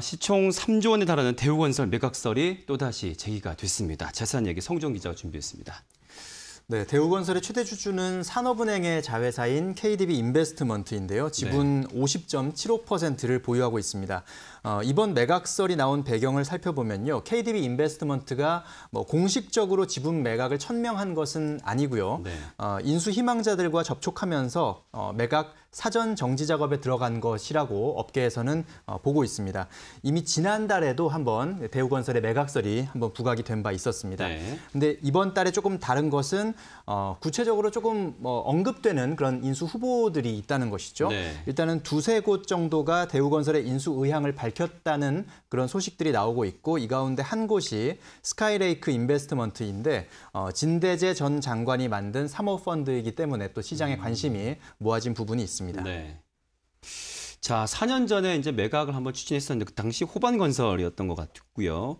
시총 3조 원에 달하는 대우건설 매각설이 또다시 제기가 됐습니다. 재산 얘기 성종 기자가 준비했습니다. 네, 대우건설의 최대 주주는 산업은행의 자회사인 KDB 인베스트먼트인데요. 지분 네. 50.75%를 보유하고 있습니다. 어, 이번 매각설이 나온 배경을 살펴보면요. KDB 인베스트먼트가 뭐 공식적으로 지분 매각을 천명한 것은 아니고요. 네. 어, 인수 희망자들과 접촉하면서 어, 매각 사전 정지 작업에 들어간 것이라고 업계에서는 어, 보고 있습니다. 이미 지난달에도 한번 대우건설의 매각설이 한번 부각이 된 바 있었습니다. 그런데 네. 이번 달에 조금 다른 것은 어, 구체적으로 조금 뭐 언급되는 그런 인수 후보들이 있다는 것이죠. 네. 일단은 두세 곳 정도가 대우건설의 인수 의향을 밝 넓혔다는 그런 소식들이 나오고 있고 이 가운데 한 곳이 스카이레이크 인베스트먼트인데 어, 진대재 전 장관이 만든 사모펀드이기 때문에 또 시장의 음. 관심이 모아진 부분이 있습니다. 네. 자, 4년 전에 이제 매각을 한번 추진했었는데 그 당시 호반 건설이었던 것 같고요.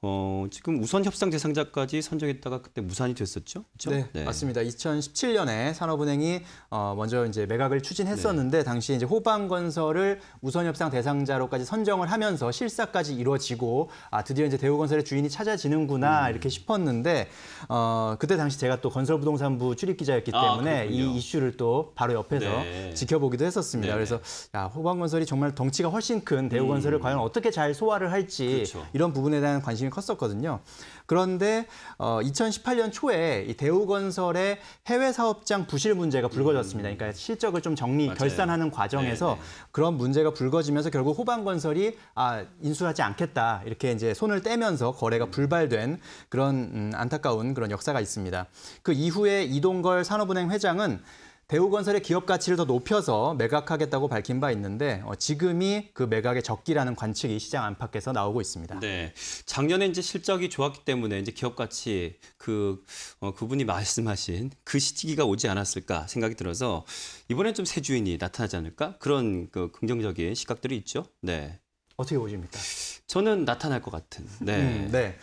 어, 지금 우선 협상 대상자까지 선정했다가 그때 무산이 됐었죠. 그렇 네, 네, 맞습니다. 2017년에 산업은행이 어, 먼저 이제 매각을 추진했었는데 네. 당시 이제 호반 건설을 우선 협상 대상자로까지 선정을 하면서 실사까지 이루어지고 아, 드디어 이제 대우건설의 주인이 찾아지는구나 음. 이렇게 싶었는데 어, 그때 당시 제가 또 건설부동산부 출입 기자였기 아, 때문에 아, 이 이슈를 또 바로 옆에서 네. 지켜보기도 했었습니다. 네. 그래서 야, 호반 한국건설이 정말 덩치가 훨씬 큰 대우건설을 음. 과연 어떻게 잘 소화를 할지 그렇죠. 이런 부분에 대한 관심이 컸었거든요. 그런데 어, 2018년 초에 이 대우건설의 해외 사업장 부실 문제가 불거졌습니다. 음. 그러니까 실적을 좀 정리 맞아요. 결산하는 과정에서 네네. 네. 그런 문제가 불거지면서 결국 호반건설이 아 인수하지 않겠다 이렇게 이제 손을 떼면서 거래가 음. 불발된 그런 음, 안타까운 그런 역사가 있습니다. 그 이후에 이동걸 산업은행 회장은 대우건설의 기업 가치를 더 높여서 매각하겠다고 밝힌 바 있는데 어, 지금이 그 매각의 적기라는 관측이 시장 안팎에서 나오고 있습니다. 네, 작년에 이제 실적이 좋았기 때문에 이제 기업 가치 그 어, 그분이 말씀하신 그 시기가 오지 않았을까 생각이 들어서 이번엔 좀 새 주인이 나타나지 않을까 그런 그 긍정적인 시각들이 있죠. 네. 어떻게 보십니까? 저는 나타날 것 같은. 네. 음, 네.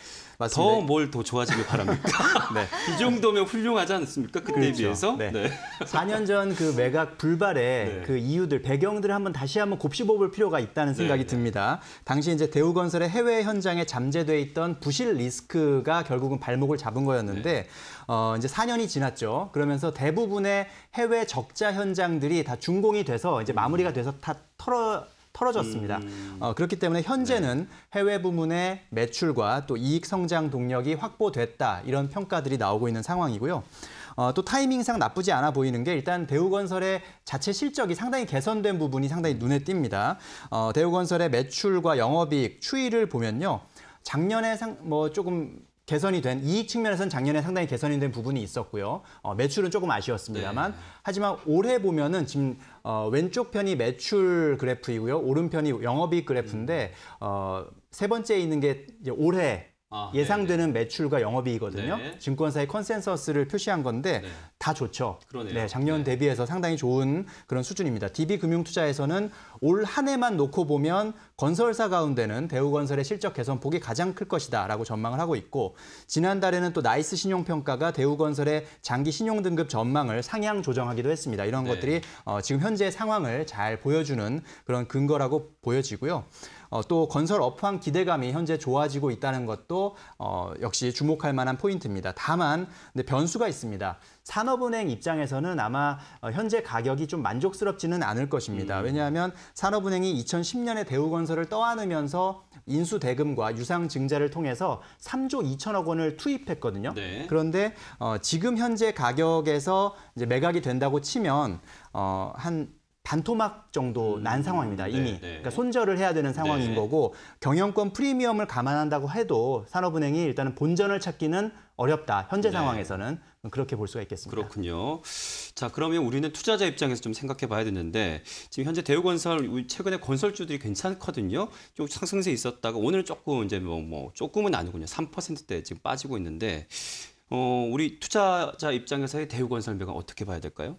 더뭘 더 좋아지길 바랍니까? 네. 이 정도면 훌륭하지 않습니까? 그때에 그렇죠. 비해서. 네. 네. 4년 전 그 매각 불발의 네. 그 이유들, 배경들을 한번 다시 한번 곱씹어 볼 필요가 있다는 네. 생각이 듭니다. 당시 이제 대우건설의 해외 현장에 잠재돼 있던 부실 리스크가 결국은 발목을 잡은 거였는데 네. 어, 이제 4년이 지났죠. 그러면서 대부분의 해외 적자 현장들이 다 준공이 돼서 이제 마무리가 돼서 다 털어 털어졌습니다. 음. 어, 그렇기 때문에 현재는 네. 해외 부문의 매출과 또 이익 성장 동력이 확보됐다 이런 평가들이 나오고 있는 상황이고요. 어, 또 타이밍상 나쁘지 않아 보이는 게 일단 대우건설의 자체 실적이 상당히 개선된 부분이 상당히 눈에 띕니다. 어, 대우건설의 매출과 영업이익 추이를 보면요. 작년에 상, 뭐 조금 개선이 된 이익 측면에서는 작년에 상당히 개선이 된 부분이 있었고요. 어, 매출은 조금 아쉬웠습니다만 네. 하지만 올해 보면은 지금 어, 왼쪽 편이 매출 그래프이고요. 오른편이 영업이익 그래프인데 음. 어, 세 번째에 있는 게 이제 올해 아, 네, 예상되는 네네. 매출과 영업이익거든요. 네. 증권사의 컨센서스를 표시한 건데 네. 다 좋죠. 그러네요. 네, 작년 네. 대비해서 상당히 좋은 그런 수준입니다. DB금융투자에서는 올한 해만 놓고 보면 건설사 가운데는 대우건설의 실적 개선 폭이 가장 클 것이다라고 전망을 하고 있고 지난달에는 또 나이스 신용평가가 대우건설의 장기 신용등급 전망을 상향 조정하기도 했습니다. 이런 네. 것들이 어, 지금 현재 상황을 잘 보여주는 그런 근거라고 보여지고요. 어, 또 건설 업황 기대감이 현재 좋아지고 있다는 것도 어, 역시 주목할 만한 포인트입니다. 다만 근데 변수가 있습니다. 산업은행 입장에서는 아마 어, 현재 가격이 좀 만족스럽지는 않을 것입니다. 음. 왜냐하면 산업은행이 2010년에 대우건설을 떠안으면서 인수대금과 유상증자를 통해서 3조 2천억 원을 투입했거든요. 네. 그런데 어, 지금 현재 가격에서 이제 매각이 된다고 치면 어, 한 단토막 정도 음. 난 상황입니다. 네, 이미 네, 그러니까 손절을 해야 되는 상황인 네. 거고 경영권 프리미엄을 감안한다고 해도 산업은행이 일단은 본전을 찾기는 어렵다. 현재 네. 상황에서는 그렇게 볼 수가 있겠습니다. 그렇군요. 자, 그러면 우리는 투자자 입장에서 좀 생각해 봐야 되는데 지금 현재 대우건설 최근에 건설주들이 괜찮거든요. 좀 상승세 있었다가 오늘 조금 이제 뭐, 뭐 조금은 아니군요. 3%대 지금 빠지고 있는데 어, 우리 투자자 입장에서의 대우건설 매각 어떻게 봐야 될까요?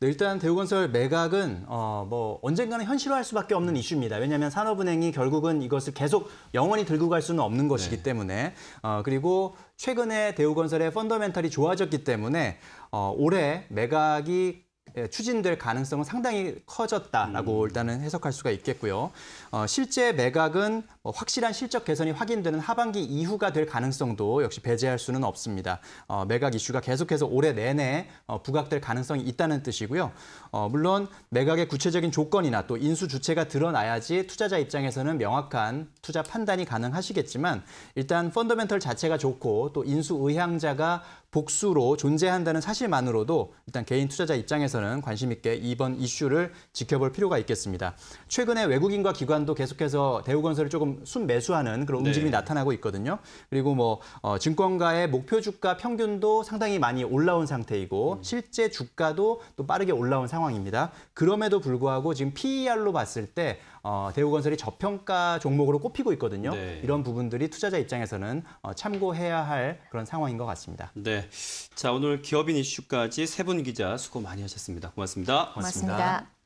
네, 일단 대우건설 매각은 어, 뭐 언젠가는 현실화할 수밖에 없는 이슈입니다. 왜냐하면 산업은행이 결국은 이것을 계속 영원히 들고 갈 수는 없는 것이기 네. 때문에 어, 그리고 최근에 대우건설의 펀더멘탈이 좋아졌기 때문에 어, 올해 매각이 예, 추진될 가능성은 상당히 커졌다라고 음. 일단은 해석할 수가 있겠고요. 어, 실제 매각은 뭐 확실한 실적 개선이 확인되는 하반기 이후가 될 가능성도 역시 배제할 수는 없습니다. 어, 매각 이슈가 계속해서 올해 내내 어, 부각될 가능성이 있다는 뜻이고요. 어, 물론 매각의 구체적인 조건이나 또 인수 주체가 드러나야지 투자자 입장에서는 명확한 투자 판단이 가능하시겠지만 일단 펀더멘털 자체가 좋고 또 인수 의향자가 복수로 존재한다는 사실만으로도 일단 개인 투자자 입장에서는 관심 있게 이번 이슈를 지켜볼 필요가 있겠습니다. 최근에 외국인과 기관도 계속해서 대우건설을 조금 순매수하는 그런 네. 움직임이 네. 나타나고 있거든요. 그리고 뭐 어, 증권가의 목표 주가 평균도 상당히 많이 올라온 상태이고 음. 실제 주가도 또 빠르게 올라온 상황입니다. 그럼에도 불구하고 지금 PER로 봤을 때 어, 대우건설이 저평가 종목으로 꼽히고 있거든요. 네. 이런 부분들이 투자자 입장에서는 어, 참고해야 할 그런 상황인 것 같습니다. 네. 자 오늘 기업인 이슈까지 세 분 기자 수고 많이 하셨습니다. 고맙습니다. 고맙습니다. 고맙습니다.